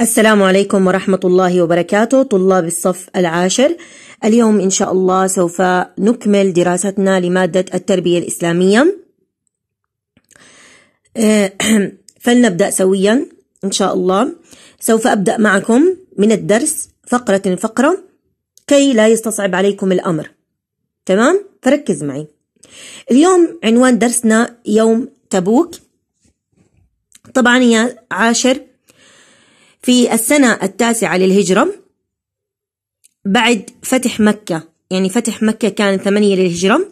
السلام عليكم ورحمة الله وبركاته طلاب الصف العاشر اليوم إن شاء الله سوف نكمل دراستنا لمادة التربية الإسلامية فلنبدأ سويا إن شاء الله سوف أبدأ معكم من الدرس فقرة فقرة كي لا يستصعب عليكم الأمر تمام فركز معي اليوم عنوان درسنا يوم تبوك طبعا يا عاشر في السنة التاسعة للهجرة بعد فتح مكة يعني فتح مكة كان ثمانية للهجرة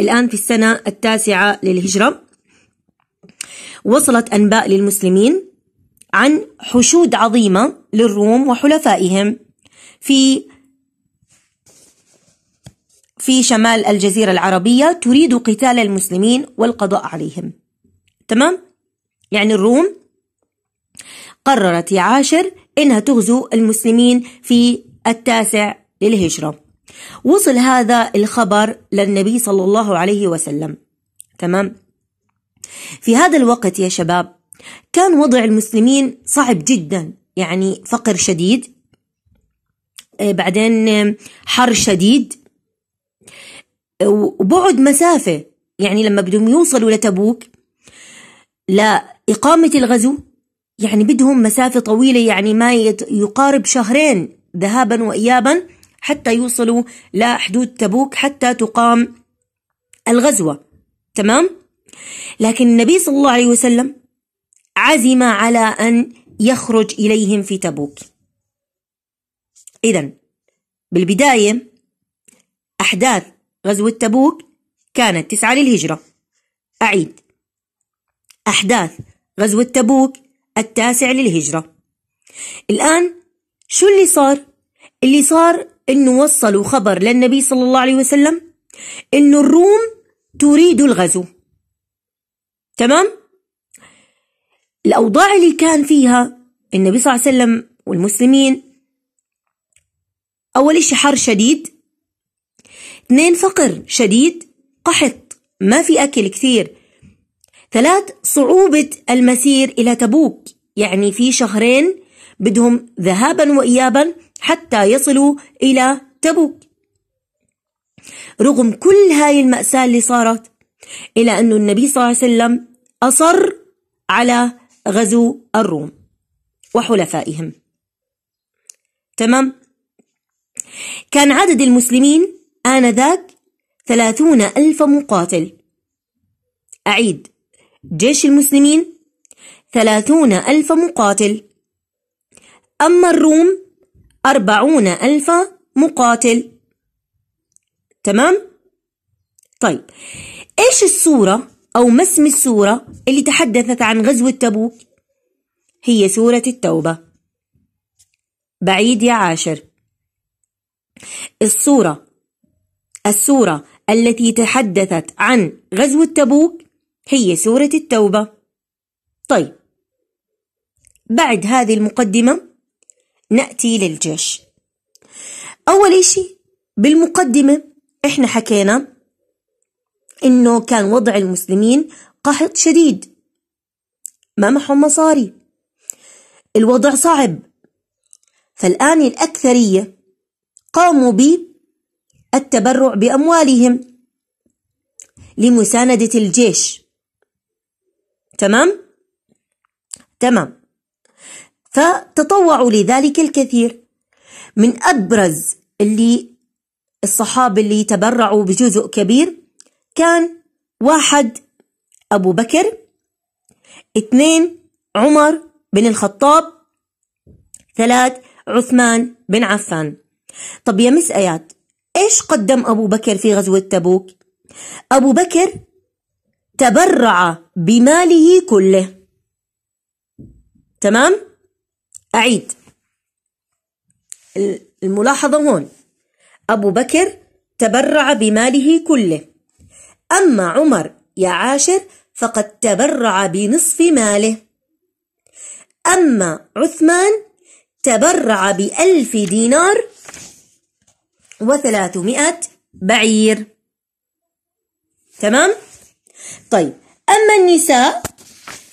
الآن في السنة التاسعة للهجرة وصلت أنباء للمسلمين عن حشود عظيمة للروم وحلفائهم في في شمال الجزيرة العربية تريد قتال المسلمين والقضاء عليهم تمام؟ يعني الروم قررت يعاشر إنها تغزو المسلمين في التاسع للهجرة وصل هذا الخبر للنبي صلى الله عليه وسلم تمام في هذا الوقت يا شباب كان وضع المسلمين صعب جدا يعني فقر شديد آه، بعدين حر شديد وبعد مسافة يعني لما بدهم يوصلوا لتبوك لاقامه الغزو يعني بدهم مسافة طويلة يعني ما يقارب شهرين ذهابا وإيابا حتى يوصلوا لحدود تبوك حتى تقام الغزوة تمام؟ لكن النبي صلى الله عليه وسلم عزم على أن يخرج إليهم في تبوك إذا بالبداية أحداث غزوة تبوك كانت تسعة للهجرة أعيد أحداث غزوة تبوك التاسع للهجرة الآن شو اللي صار؟ اللي صار إنه وصلوا خبر للنبي صلى الله عليه وسلم إنه الروم تريد الغزو تمام؟ الأوضاع اللي كان فيها النبي صلى الله عليه وسلم والمسلمين أول شيء حر شديد اثنين فقر شديد قحط ما في أكل كثير ثلاث صعوبة المسير إلى تبوك يعني في شهرين بدهم ذهابا وإيابا حتى يصلوا إلى تبوك رغم كل هاي المأساة اللي صارت إلى أن النبي صلى الله عليه وسلم أصر على غزو الروم وحلفائهم تمام كان عدد المسلمين آنذاك ثلاثون ألف مقاتل أعيد جيش المسلمين ثلاثون ألف مقاتل أما الروم أربعون ألف مقاتل تمام؟ طيب إيش السورة أو ما اسم السورة اللي تحدثت عن غزوة تبوك؟ هي سورة التوبة بعيد يا عاشر السورة السورة التي تحدثت عن غزوة تبوك هي سورة التوبة طيب بعد هذه المقدمة نأتي للجيش أول إشي بالمقدمة إحنا حكينا إنه كان وضع المسلمين قحط شديد ما معهم مصاري الوضع صعب فالآن الأكثرية قاموا بالتبرع بأموالهم لمساندة الجيش تمام تمام فتطوعوا لذلك الكثير من أبرز اللي الصحابة اللي تبرعوا بجزء كبير كان واحد أبو بكر اثنين عمر بن الخطاب ثلاث عثمان بن عفان طب يا مس ايات ايش قدم ابو بكر في غزوه تبوك ابو بكر تبرع بماله كله تمام أعيد الملاحظة هون أبو بكر تبرع بماله كله أما عمر يا عاشر فقد تبرع بنصف ماله أما عثمان تبرع بألف دينار وثلاثمائة بعير تمام؟ طيب أما النساء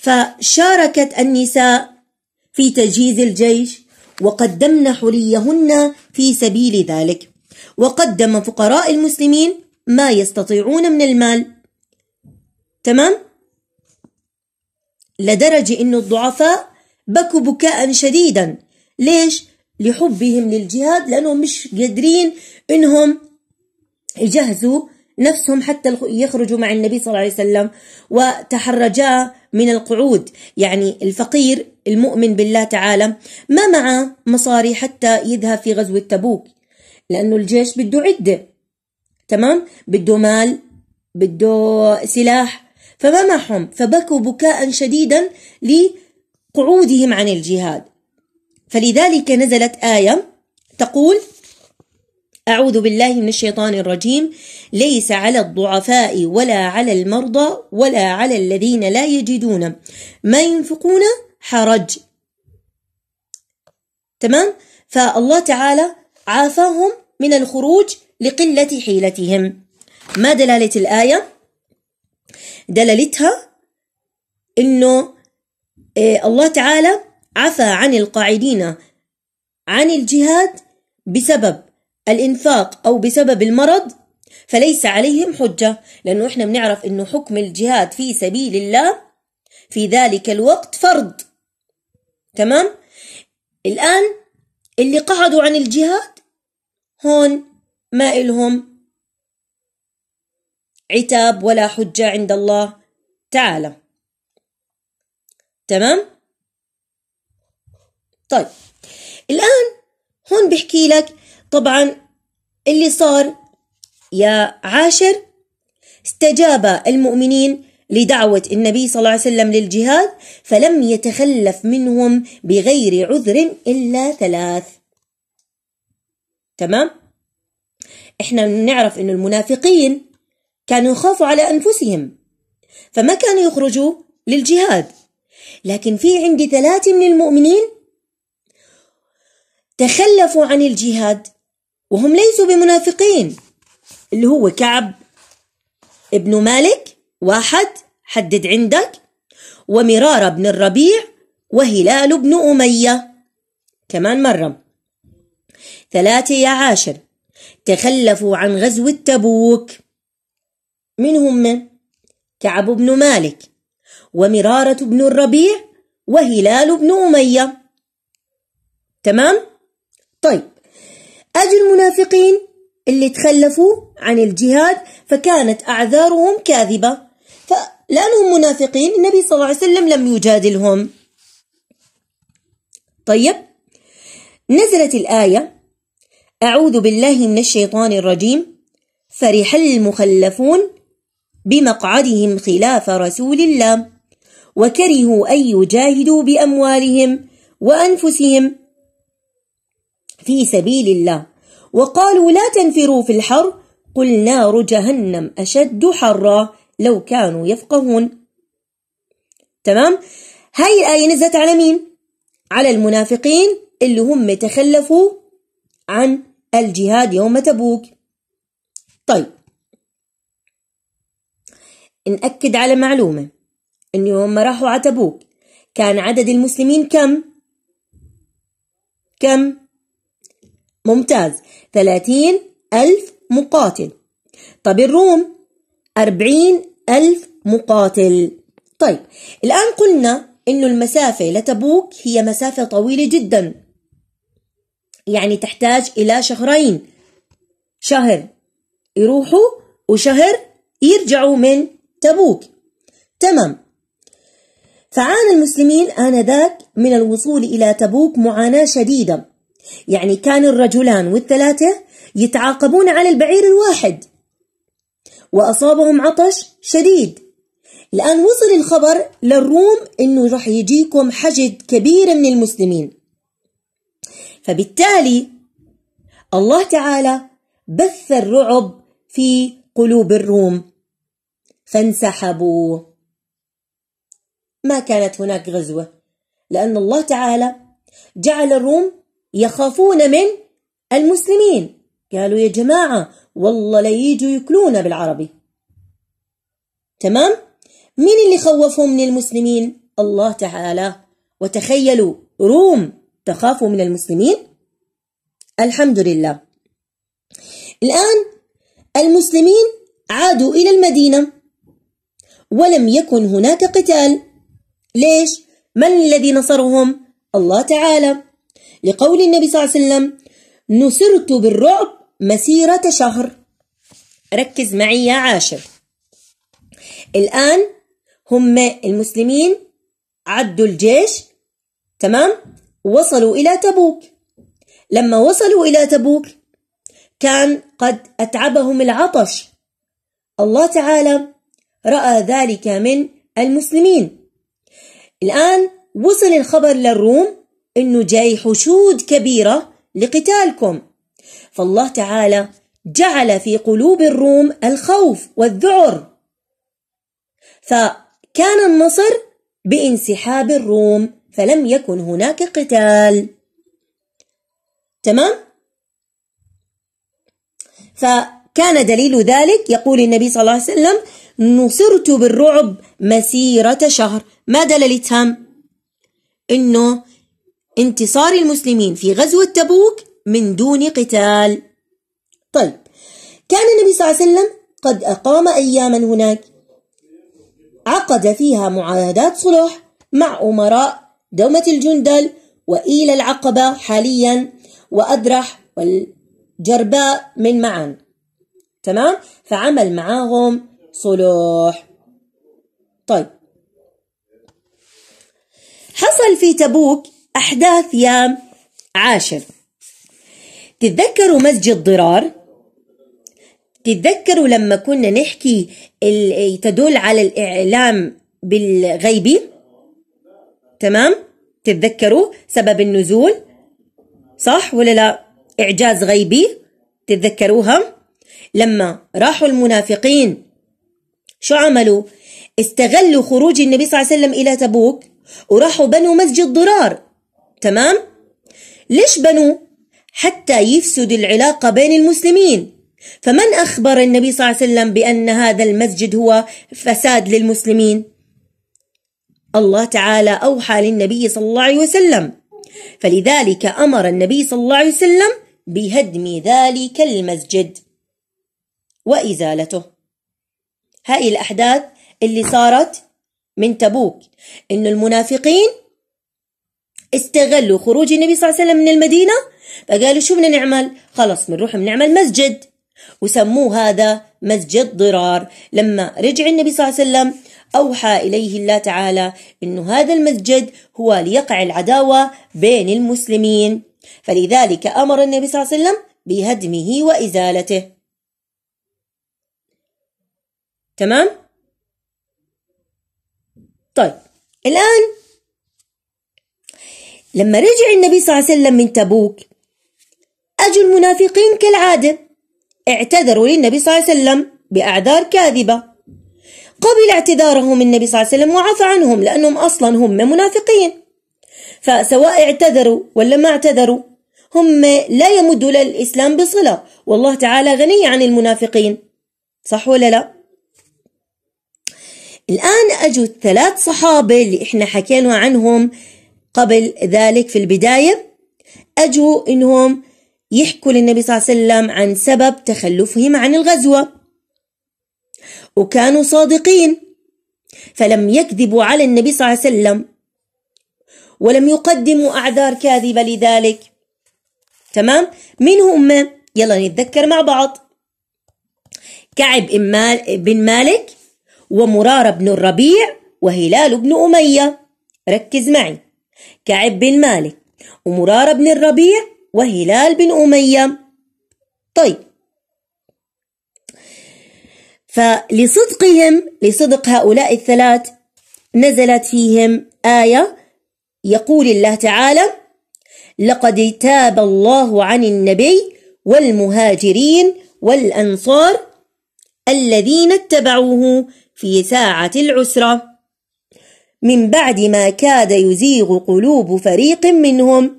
فشاركت النساء في تجهيز الجيش وقدمن حليهن في سبيل ذلك وقدم فقراء المسلمين ما يستطيعون من المال تمام لدرجة أن الضعفاء بكوا بكاء شديدا ليش لحبهم للجهاد لأنهم مش قادرين أنهم يجهزوا نفسهم حتى يخرجوا مع النبي صلى الله عليه وسلم وتحرجا من القعود يعني الفقير المؤمن بالله تعالى ما معه مصاري حتى يذهب في غزوة تبوك لأنه الجيش بده عدة تمام بده مال بده سلاح فما معهم فبكوا بكاء شديدا لقعودهم عن الجهاد فلذلك نزلت آية تقول أعوذ بالله من الشيطان الرجيم ليس على الضعفاء ولا على المرضى ولا على الذين لا يجدون ما ينفقون حرج تمام فالله تعالى عافاهم من الخروج لقلة حيلتهم ما دلالة الآية دلالتها أنه إيه، الله تعالى عفى عن القاعدين عن الجهاد بسبب الإنفاق أو بسبب المرض فليس عليهم حجة لأنه إحنا بنعرف أنه حكم الجهاد في سبيل الله في ذلك الوقت فرض تمام الآن اللي قعدوا عن الجهاد هون ما إلهم عتاب ولا حجة عند الله تعالى تمام طيب الآن هون بحكي لك طبعا اللي صار يا عاشر استجاب المؤمنين لدعوة النبي صلى الله عليه وسلم للجهاد فلم يتخلف منهم بغير عذر إلا ثلاث تمام؟ إحنا نعرف أن المنافقين كانوا يخافوا على أنفسهم فما كانوا يخرجوا للجهاد لكن في عندي ثلاثة من المؤمنين تخلفوا عن الجهاد وهم ليسوا بمنافقين اللي هو كعب ابن مالك واحد حدد عندك ومرارة بن الربيع وهلال بن أمية كمان مرة ثلاثة يا عاشر تخلفوا عن غزو تبوك من هم من؟ كعب بن مالك ومرارة بن الربيع وهلال بن أمية تمام؟ طيب أجوا المنافقين اللي تخلفوا عن الجهاد فكانت أعذارهم كاذبة فلأنهم منافقين النبي صلى الله عليه وسلم لم يجادلهم طيب نزلت الآية أعوذ بالله من الشيطان الرجيم فرح المخلفون بمقعدهم خلاف رسول الله وكرهوا أن يجاهدوا بأموالهم وأنفسهم في سبيل الله وقالوا لا تنفروا في الحر قل نار جهنم أشد حرا لو كانوا يفقهون تمام هاي الآية نزلت على مين على المنافقين اللي هم تخلفوا عن الجهاد يوم تبوك طيب نأكد على معلومة أن يوم راحوا على تبوك كان عدد المسلمين كم؟ كم؟ ممتاز ثلاثين ألف مقاتل طب الروم أربعين ألف مقاتل طيب الآن قلنا إنه المسافة لتبوك هي مسافة طويلة جدا يعني تحتاج إلى شهرين شهر يروحوا وشهر يرجعوا من تبوك تمام فعانى المسلمين آنذاك من الوصول إلى تبوك معاناة شديدة يعني كان الرجلان والثلاثة يتعاقبون على البعير الواحد وأصابهم عطش شديد الآن وصل الخبر للروم أنه راح يجيكم حشد كبير من المسلمين فبالتالي الله تعالى بث الرعب في قلوب الروم فانسحبوا ما كانت هناك غزوة لأن الله تعالى جعل الروم يخافون من المسلمين قالوا يا جماعة والله لا يجوا يكلونا بالعربي تمام؟ مين اللي خوفهم من المسلمين؟ الله تعالى وتخيلوا روم تخافوا من المسلمين؟ الحمد لله الآن المسلمين عادوا إلى المدينة ولم يكن هناك قتال ليش؟ من الذي نصرهم؟ الله تعالى لقول النبي صلى الله عليه وسلم نصرت بالرعب مسيرة شهر ركز معي يا عاشر الآن هم المسلمين عدوا الجيش تمام وصلوا إلى تبوك لما وصلوا إلى تبوك كان قد أتعبهم العطش الله تعالى رأى ذلك من المسلمين الآن وصل الخبر للروم انه جاي حشود كبيره لقتالكم فالله تعالى جعل في قلوب الروم الخوف والذعر فكان النصر بانسحاب الروم فلم يكن هناك قتال تمام فكان دليل ذلك يقول النبي صلى الله عليه وسلم نصرت بالرعب مسيرة شهر ما للإتهام؟ إنه انتصار المسلمين في غزوة تبوك من دون قتال طيب كان النبي صلى الله عليه وسلم قد أقام أياما هناك عقد فيها معاهدات صلح مع أمراء دومة الجندل وإيل العقبة حاليا وأدرح والجرباء من معا تمام فعمل معاهم صلح طيب حصل في تبوك أحداث يام عاشر تتذكروا مسجد ضرار تتذكروا لما كنا نحكي تدل على الإعلام بالغيبي تمام تتذكروا سبب النزول صح ولا لا إعجاز غيبي تتذكروها لما راحوا المنافقين شو عملوا استغلوا خروج النبي صلى الله عليه وسلم إلى تبوك وراحوا بنوا مسجد ضرار تمام؟ ليش بنوا؟ حتى يفسد العلاقة بين المسلمين فمن أخبر النبي صلى الله عليه وسلم بأن هذا المسجد هو فساد للمسلمين؟ الله تعالى أوحى للنبي صلى الله عليه وسلم فلذلك أمر النبي صلى الله عليه وسلم بهدم ذلك المسجد وإزالته هاي الأحداث اللي صارت من تبوك إن المنافقين استغلوا خروج النبي صلى الله عليه وسلم من المدينة فقالوا شو بدنا نعمل خلص بنروح بنعمل مسجد وسموه هذا مسجد ضرار لما رجع النبي صلى الله عليه وسلم أوحى إليه الله تعالى أن هذا المسجد هو ليقع العداوة بين المسلمين فلذلك أمر النبي صلى الله عليه وسلم بهدمه وإزالته تمام؟ طيب الآن لما رجع النبي صلى الله عليه وسلم من تبوك أجوا المنافقين كالعادة اعتذروا للنبي صلى الله عليه وسلم بأعذار كاذبة قبل اعتذارهم النبي صلى الله عليه وسلم وعفى عنهم لأنهم أصلا هم منافقين فسواء اعتذروا ولا ما اعتذروا هم لا يمدوا للإسلام بصلة والله تعالى غني عن المنافقين صح ولا لا؟ الآن أجوا الثلاث صحابة اللي إحنا حكينا عنهم قبل ذلك في البداية أجوا إنهم يحكوا للنبي صلى الله عليه وسلم عن سبب تخلفهم عن الغزوة وكانوا صادقين فلم يكذبوا على النبي صلى الله عليه وسلم ولم يقدموا أعذار كاذبة لذلك تمام من هم يلا نتذكر مع بعض كعب بن مالك ومرارة بن الربيع وهلال بن أمية ركز معي كعب بن مالك ومرارة بن الربيع وهلال بن أمية طيب فلصدقهم لصدق هؤلاء الثلاث نزلت فيهم آية يقول الله تعالى لقد تاب الله عن النبي والمهاجرين والأنصار الذين اتبعوه في ساعة العسره من بعد ما كاد يزيغ قلوب فريق منهم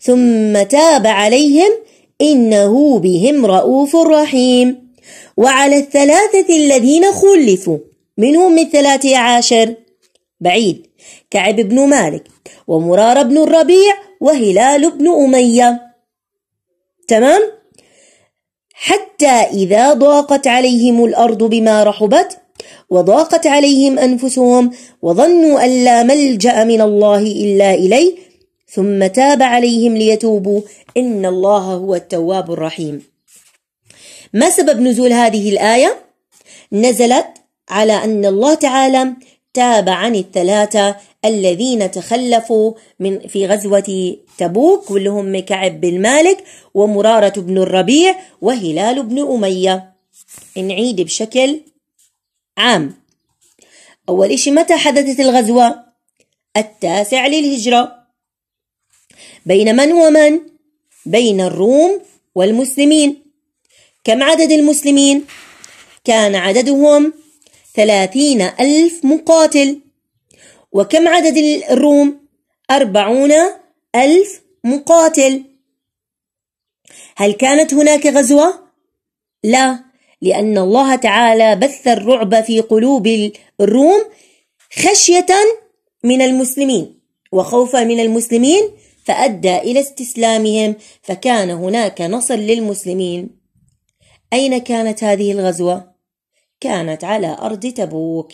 ثم تاب عليهم إنه بهم رؤوف رحيم وعلى الثلاثة الذين خلفوا منهم من الثلاثة عشر بعيد كعب بن مالك ومرار بن الربيع وهلال بن أمية تمام؟ حتى إذا ضاقت عليهم الأرض بما رحبت وضاقت عليهم أنفسهم وظنوا أن لا ملجأ من الله إلا إليه ثم تاب عليهم ليتوبوا إن الله هو التواب الرحيم ما سبب نزول هذه الآية؟ نزلت على أن الله تعالى تاب عن الثلاثة الذين تخلفوا من في غزوة تبوك واللي هم كعب بن مالك ومرارة بن الربيع وهلال بن أمية نعيد بشكل عام أول إشي متى حدثت الغزوة؟ التاسع للهجرة بين من ومن؟ بين الروم والمسلمين كم عدد المسلمين؟ كان عددهم ثلاثين ألف مقاتل وكم عدد الروم؟ أربعون ألف مقاتل هل كانت هناك غزوة؟ لا لأن الله تعالى بث الرعب في قلوب الروم خشية من المسلمين وخوفا من المسلمين فأدى إلى استسلامهم فكان هناك نصر للمسلمين أين كانت هذه الغزوة؟ كانت على أرض تبوك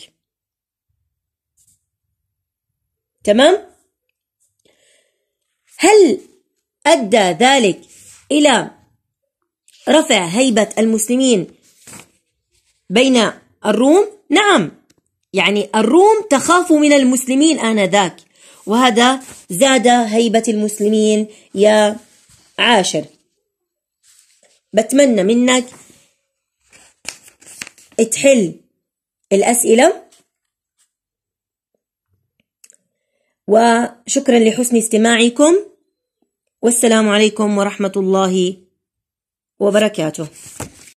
تمام؟ هل أدى ذلك إلى رفع هيبة المسلمين بين الروم نعم يعني الروم تخاف من المسلمين آنذاك وهذا زاد هيبة المسلمين يا عاشر بتمنى منك تحل الأسئلة وشكرا لحسن استماعكم والسلام عليكم ورحمة الله وبركاته